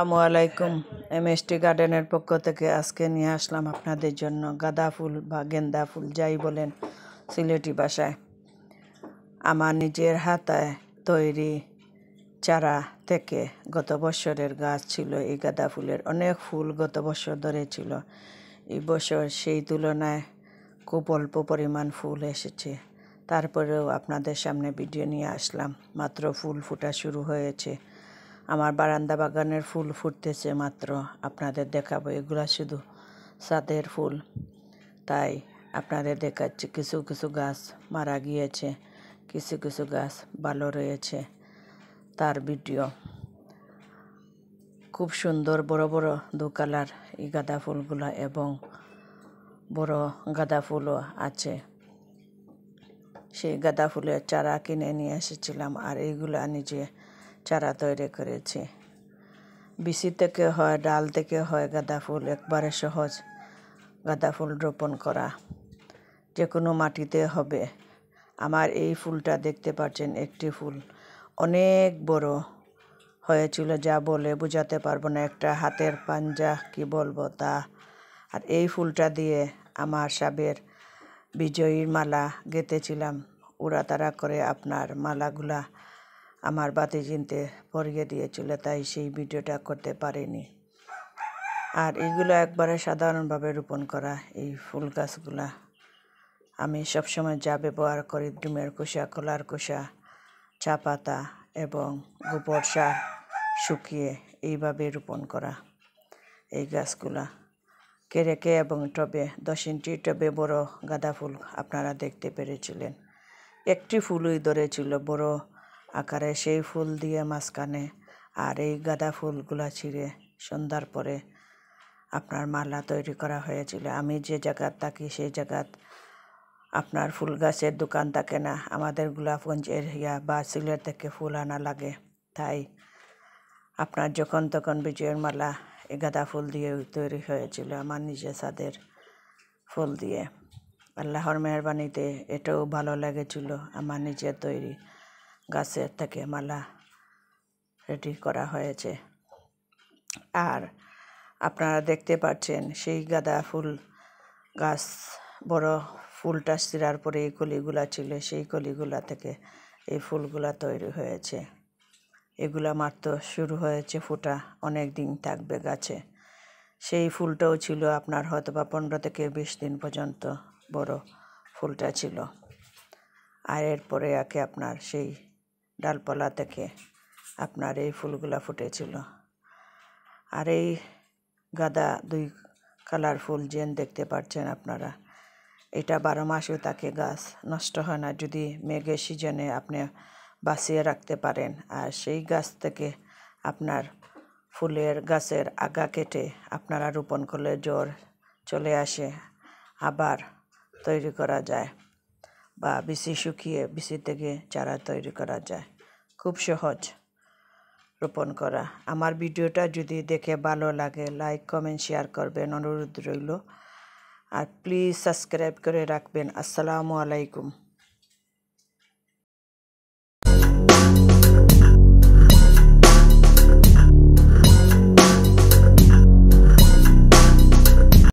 আসসালামু আলাইকুম এমএসটি গার্ডেনের পক্ষ থেকে আজকে নিয়ে আসলাম আপনাদের জন্য গাঁদা ফুল বা গেন্দা ফুল যাই বলেন সিলেটি বাসায় আমার নিজের হাতায় তৈরি চারা থেকে গত বছরের গাছ ছিল এই গাঁদা ফুলের অনেক ফুল গত বছর ধরে ছিল এই বছর সেই তুলনায় খুব অল্প পরিমাণ ফুল এসেছে তারপরেও আপনাদের সামনে ভিডিও নিয়ে আসলাম মাত্র ফুল ফোটা শুরু হয়েছে আমার বারান্দা বাগানের ফুল ফুটতেছে মাত্র আপনাদের দেখাবো এগুলা শুধু সাদের ফুল তাই আপনাদের দেখাচ্ছি কিছু কিছু গাছ মারা গিয়েছে কিছু কিছু গাছ ভালো রয়েছে তার ভিডিও খুব সুন্দর বড় বড় দু কালার এই গাঁদা ফুলগুলো এবং বড় গাঁদা ফুলও আছে সেই গাঁদা ফুলের চারা কিনে নিয়ে এসেছিলাম আর এইগুলা নিজে চারা তৈরি করেছি বিসি থেকে হয় ডাল থেকে হয় গাঁদা ফুল একবারে সহজ গাঁদা ফুল রোপণ করা যে কোনো মাটিতে হবে আমার এই ফুলটা দেখতে পাচ্ছেন একটি ফুল অনেক বড় হয়েছিল যা বলে বোঝাতে পারবো না একটা হাতের পাঞ্জা কি বলবো তা আর এই ফুলটা দিয়ে আমার সাবের বিজয়ীর মালা গেঁথেছিলাম উড়াতাড়া করে আপনার মালাগুলা আমার বাতি চিনতে পরিয়ে দিয়েছিল তাই সেই ভিডিওটা করতে পারিনি আর এগুলো একবারে সাধারণভাবে রোপণ করা এই ফুল গাছগুলা আমি সবসময় যা ব্যবহার করি ডিমের কুষা কলার কুষা চা পাতা এবং গোবর সার শুকিয়ে এইভাবে রোপণ করা এই গাছগুলা কেরেকে এবং টবে দশ ইঞ্চি টবে বড় গাঁদা ফুল আপনারা দেখতে পেরেছিলেন একটি ফুলই ধরেছিল বড় আকারে সেই ফুল দিয়ে মাঝখানে আর এই গাঁদা ফুলগুলা ছিঁড়ে সন্ধ্যার পরে আপনার মালা তৈরি করা হয়েছিল আমি যে জায়গার থাকি সেই জায়গাত আপনার ফুল গাছের দোকান থাকে না আমাদের গোলাপগঞ্জ এরিয়া বা সিলেট থেকে ফুল আনা লাগে তাই আপনার যখন তখন বিজয়ের মালা এই গাঁদা ফুল দিয়ে তৈরি হয়েছিল আমার নিজে সাদের ফুল দিয়ে আল্লাহর মেহরবানিতে এটাও ভালো লেগেছিল আমার নিজের তৈরি গাছের থেকে মালা রেডি করা হয়েছে আর আপনারা দেখতে পাচ্ছেন সেই গাঁদা ফুল গাছ বড় ফুলটা ছিঁড়ার পরে এই কলিগুলা ছিল সেই কলিগুলা থেকে এই ফুলগুলা তৈরি হয়েছে এগুলা মাত্র শুরু হয়েছে ফুটা অনেক দিন থাকবে গাছে সেই ফুলটাও ছিল আপনার হয়তো বা পনেরো থেকে বিশ দিন পর্যন্ত বড় ফুলটা ছিল আর এরপরে একে আপনার সেই ডালপালা থেকে আপনার এই ফুলগুলা ফুটেছিল আর এই গাদা দুই কালার ফুল জেন দেখতে পাচ্ছেন আপনারা এটা বারো মাসেও তাকে গাছ নষ্ট হয় না যদি মেঘের সিজনে আপনি বাঁচিয়ে রাখতে পারেন আর সেই গাছ থেকে আপনার ফুলের গাছের আগা কেটে আপনারা রোপণ করলে জ্বর চলে আসে আবার তৈরি করা যায় বা বিচি শুকিয়ে বিচি থেকে চারা তৈরি করা যায় খুব সহজ রোপণ করা আমার ভিডিওটা যদি দেখে ভালো লাগে লাইক কমেন্ট শেয়ার করবেন অনুরোধ রইল আর প্লিজ সাবস্ক্রাইব করে রাখবেন আসসালামু আলাইকুম